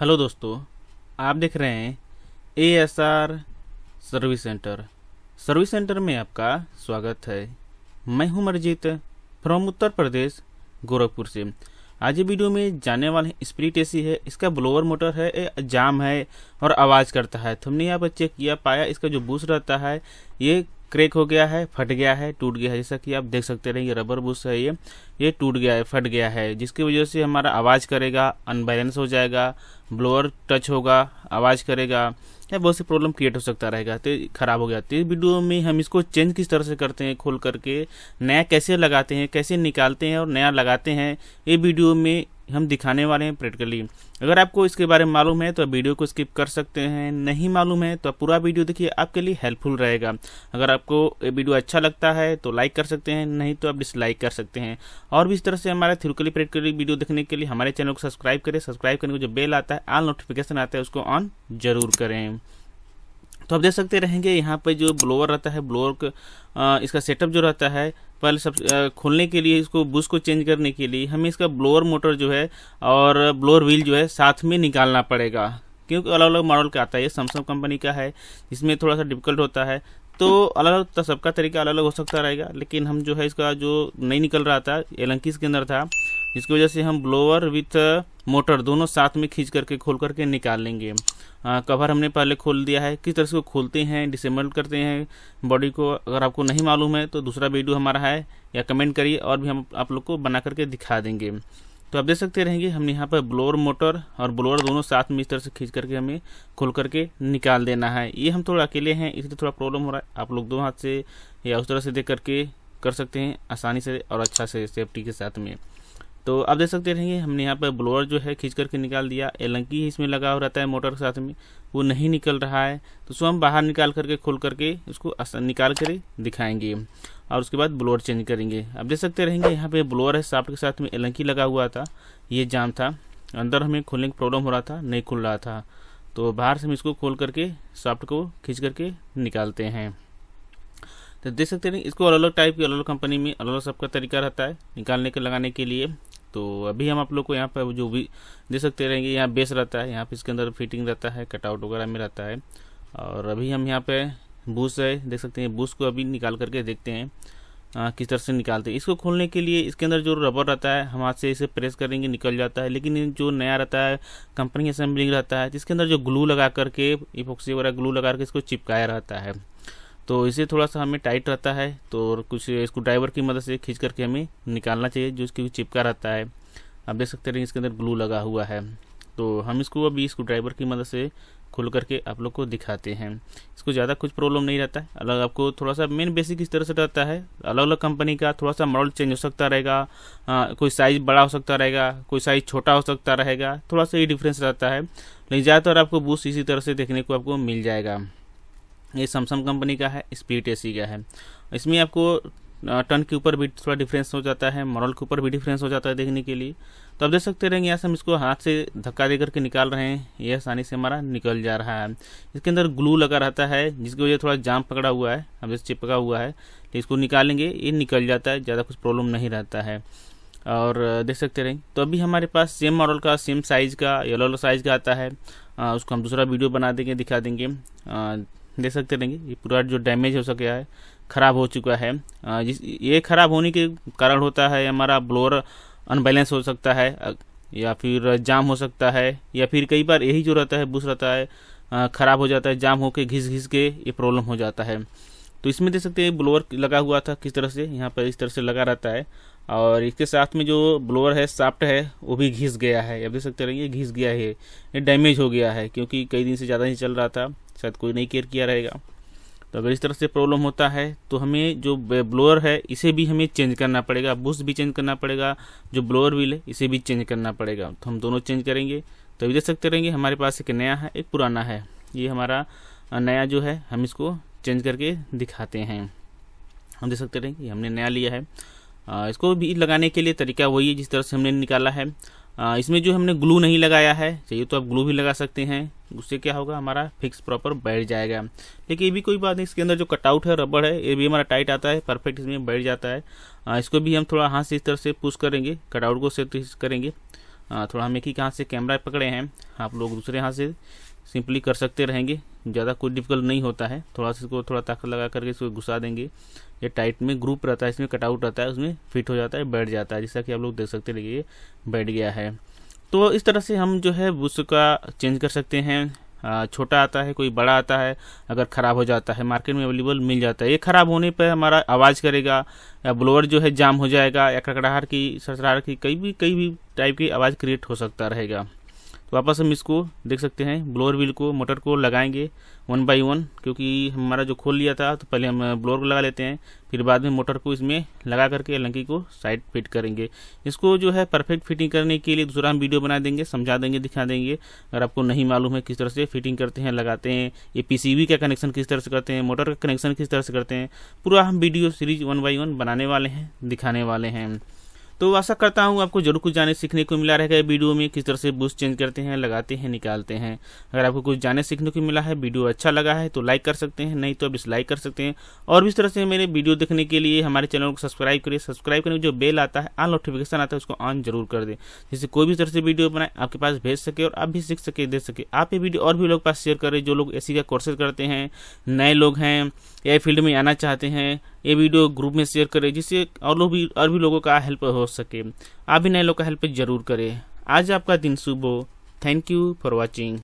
hello दोस्तों आप देख रहे हैं A S R service centre service centre में आपका स्वागत है मैं हूं मरजीत फ्रॉम उत्तर प्रदेश गोरखपुर से आज ये वीडियो में जाने वाले हैं स्प्रिट ए है इसका ब्लोअर मोटर है जाम है और आवाज़ करता है तुमने यहाँ पर चेक किया पाया इसका जो बूस रहता है ये क्रैक हो गया है फट गया है टूट गया है जैसा कि आप देख सकते ये रबर बुश है ये ये टूट गया है फट गया है जिसकी वजह से हमारा आवाज़ करेगा अनबैलेंस हो जाएगा ब्लोअर टच होगा आवाज़ करेगा या बहुत सी प्रॉब्लम क्रिएट हो सकता रहेगा तो ख़राब हो गया तो इस वीडियो में हम इसको चेंज किस तरह से करते हैं खोल करके नया कैसे लगाते हैं कैसे निकालते हैं और नया लगाते हैं ये वीडियो में हम दिखाने वाले हैं प्रैक्टिकली अगर आपको इसके बारे में मालूम है तो वीडियो को स्किप कर सकते हैं नहीं मालूम है तो आप पूरा वीडियो देखिए आपके लिए हेल्पफुल रहेगा अगर आपको ये वीडियो अच्छा लगता है तो लाइक कर सकते हैं नहीं तो आप डिसलाइक कर सकते हैं और भी इस तरह से हमारे थिरकली प्रैक्टिकली वीडियो देखने के लिए हमारे चैनल को सब्सक्राइब करें सब्सक्राइब करने को जो बेल आता है आल नोटिफिकेशन आता है उसको ऑन जरूर करें तो आप देख सकते रहेंगे यहाँ पर जो ब्लोअर रहता है ब्लोअर इसका सेटअप जो रहता है पहले सब खोलने के लिए इसको बुश को चेंज करने के लिए हमें इसका ब्लोअर मोटर जो है और ब्लोअर व्हील जो है साथ में निकालना पड़ेगा क्योंकि अलग अलग मॉडल का आता है ये सैमसंग कंपनी का है इसमें थोड़ा सा डिफिकल्ट होता है तो अलग अलग तो सबका तरीका अलग अलग हो सकता रहेगा लेकिन हम जो है इसका जो नहीं निकल रहा था एलंकीस के अंदर था जिसकी वजह से हम ब्लोअर विथ मोटर दोनों साथ में खींच करके खोल करके निकाल लेंगे आ, uh, कवर हमने पहले खोल दिया है किस तरह से खोलते हैं डिसेबल करते हैं बॉडी को अगर आपको नहीं मालूम है तो दूसरा वीडियो हमारा है या कमेंट करिए और भी हम आप लोग को बना करके दिखा देंगे तो आप देख सकते रहेंगे हमने यहाँ पर ब्लोअर मोटर और ब्लोअर दोनों साथ में इस तरह से खींच करके हमें खोल करके निकाल देना है ये हम थोड़ा अकेले हैं इसलिए थोड़ा प्रॉब्लम हो रहा है आप लोग दो हाथ से या उस तरह से देख करके कर सकते हैं आसानी से और अच्छा से सेफ्टी के साथ में तो आप देख सकते रहेंगे हमने यहाँ पर ब्लोअर जो है खींच करके निकाल दिया एलंकी इसमें लगा हो रहता है मोटर के साथ में वो नहीं निकल रहा है तो उसको हम बाहर निकाल करके खोल करके उसको निकाल कर दिखाएंगे और उसके बाद ब्लोअर चेंज करेंगे आप देख सकते रहेंगे यहाँ पे ब्लोअर है साफ्ट के साथ में एलंकी लगा हुआ था ये जाम था अंदर हमें खोलने की प्रॉब्लम हो रहा था नहीं खुल रहा था तो बाहर से हम इसको खोल करके साफ्ट को खींच करके निकालते हैं तो देख सकते हैं इसको अलग अलग टाइप की अलग अलग कंपनी में अलग अलग सबका तरीका रहता है निकालने के लगाने के लिए तो अभी हम आप लोग को यहाँ पर जो भी दे सकते रहेंगे यहाँ बेस रहता है यहाँ पे इसके अंदर फिटिंग रहता है कटआउट वगैरह में रहता है और अभी हम यहाँ पे बूस है देख सकते हैं बूस को अभी निकाल करके देखते हैं आ, किस तरह से निकालते हैं इसको खोलने के लिए इसके अंदर जो रबर रहता है हम हाथ से इसे प्रेस करेंगे निकल जाता है लेकिन जो नया रहता है कंपनी असेंबलिंग रहता है जिसके तो अंदर जो ग्लू लगा करके इफोक्सी वगैरह ग्लू लगा करके इसको चिपकाया रहता है तो इसे थोड़ा सा हमें टाइट रहता है तो कुछ इसको ड्राइवर की मदद से खींच करके हमें निकालना चाहिए जो इसकी चिपका रहता है आप देख सकते हैं इसके अंदर ग्लू लगा हुआ है तो हम इसको अभी इसको ड्राइवर की मदद से खुल करके आप लोग को दिखाते हैं इसको ज़्यादा कुछ प्रॉब्लम नहीं रहता है अलग आपको थोड़ा सा मेन बेसिक इस तरह से रहता है अलग अलग कंपनी का थोड़ा सा मॉडल चेंज हो सकता रहेगा कोई साइज़ बड़ा हो सकता रहेगा कोई साइज़ छोटा हो सकता रहेगा थोड़ा सा ये डिफरेंस रहता है लेकिन ज़्यादातर आपको बूस्ट इसी तरह से देखने को आपको मिल जाएगा ये सैमसंग कंपनी का है स्पीड ए का है इसमें आपको टन के ऊपर भी थोड़ा डिफरेंस हो जाता है मॉडल के ऊपर भी डिफरेंस हो जाता है देखने के लिए तो आप देख सकते रहेंगे यहाँ से हम इसको हाथ से धक्का दे करके निकाल रहे हैं ये आसानी से हमारा निकल जा रहा है इसके अंदर ग्लू लगा रहता है जिसकी वजह थोड़ा जाम पकड़ा हुआ है अब जैसे चिपका हुआ है तो इसको निकालेंगे ये निकल जाता है ज़्यादा कुछ प्रॉब्लम नहीं रहता है और देख सकते रहेंगे तो अभी हमारे पास सेम मॉडल का सेम साइज़ का येलो साइज़ का आता है उसको हम दूसरा वीडियो बना देंगे दिखा देंगे देख सकते रहेंगे ये पूरा जो डैमेज हो सकता है ख़राब हो चुका है जिस ये ख़राब होने के कारण होता है हमारा ब्लोअर अनबैलेंस हो सकता है या फिर जाम हो सकता है या फिर कई बार यही जो रहता है बुश रहता है ख़राब हो जाता है जाम के घिस घिस के ये प्रॉब्लम हो जाता है तो इसमें देख सकते हैं ब्लोअर लगा हुआ था किस तरह से यहाँ पर इस तरह से लगा रहता है और इसके साथ में जो ब्लोअर है साफ्ट है वो भी घिस गया है अब देख सकते रहेंगे घिस गया है ये डैमेज हो गया है क्योंकि कई दिन से ज़्यादा ही चल रहा था शायद कोई नहीं केयर किया रहेगा तो अगर इस तरह से प्रॉब्लम होता है तो हमें जो ब्लोअर है इसे भी हमें चेंज करना पड़ेगा बुश भी चेंज करना पड़ेगा जो ब्लोअर व्हील है इसे भी चेंज करना पड़ेगा तो हम दोनों चेंज करेंगे तो अभी देख सकते रहेंगे हमारे पास एक नया है एक पुराना है ये हमारा नया जो है हम इसको चेंज करके दिखाते हैं हम देख सकते रहेंगे हमने नया लिया है इसको भी लगाने के लिए तरीका वही है जिस तरह से हमने निकाला है इसमें जो हमने ग्लू नहीं लगाया है चाहिए तो आप ग्लू भी लगा सकते हैं उससे क्या होगा हमारा फिक्स प्रॉपर बैठ जाएगा लेकिन ये भी कोई बात नहीं इसके अंदर जो कटआउट है रबड़ है ये भी हमारा टाइट आता है परफेक्ट इसमें बैठ जाता है आ, इसको भी हम थोड़ा हाथ से इस तरह से पुश करेंगे कटआउट को से करेंगे आ, थोड़ा हम एक ही हाथ से कैमरा पकड़े हैं आप लोग दूसरे हाथ से सिंपली कर सकते रहेंगे ज़्यादा कुछ डिफिकल्ट नहीं होता है थोड़ा सा इसको थोड़ा ताकत लगा करके इसको घुसा देंगे ये टाइट में ग्रुप रहता है इसमें कटआउट रहता है उसमें फिट हो जाता है बैठ जाता है जैसा कि आप लोग देख सकते हैं ये बैठ गया है तो इस तरह से हम जो है का चेंज कर सकते हैं छोटा आता है कोई बड़ा आता है अगर ख़राब हो जाता है मार्केट में अवेलेबल मिल जाता है ये ख़राब होने पर हमारा आवाज़ करेगा या ब्लोअर जो है जाम हो जाएगा या कड़कड़ाहट की सरसराहट की कई भी कई भी टाइप की आवाज़ क्रिएट हो सकता रहेगा वापस हम इसको देख सकते हैं ब्लोअर व्हील को मोटर को लगाएंगे वन बाई वन क्योंकि हमारा जो खोल लिया था तो पहले हम ब्लोअर को लगा लेते हैं फिर बाद में मोटर को इसमें लगा करके लंकी को साइड फिट करेंगे इसको जो है परफेक्ट फिटिंग करने के लिए दूसरा हम वीडियो बना देंगे समझा देंगे दिखा देंगे अगर आपको नहीं मालूम है किस तरह से फिटिंग करते हैं लगाते हैं ये पी का कनेक्शन किस तरह से करते हैं मोटर का कनेक्शन किस तरह से करते हैं पूरा हम video series one by one बनाने वाले हैं दिखाने वाले हैं तो आशा करता हूँ आपको जरूर कुछ जाने सीखने को मिला रहेगा वीडियो में किस तरह से बूस्ट चेंज करते हैं लगाते हैं निकालते हैं अगर आपको कुछ जाने सीखने को मिला है वीडियो अच्छा लगा है तो लाइक कर सकते हैं नहीं तो आप डिसलाइक कर सकते हैं और भी इस तरह से मेरे वीडियो देखने के लिए हमारे चैनल को सब्सक्राइब करिए सब्सक्राइब करने में जो बेल आता है आल नोटिफिकेशन आता है उसको ऑन जरूर कर दें जिससे कोई भी तरह से वीडियो बनाए आपके पास भेज सके और आप भी सीख सके दे सके आप ये वीडियो और भी लोग पास शेयर करें जो लोग ए का कोर्सेज करते हैं नए लोग हैं या फील्ड में आना चाहते हैं ये वीडियो ग्रुप में शेयर करें जिससे और लोग भी और भी लोगों का हेल्प हो सके आप भी नए लोग का हेल्प जरूर करें आज आपका दिन शुभ हो थैंक यू फॉर वॉचिंग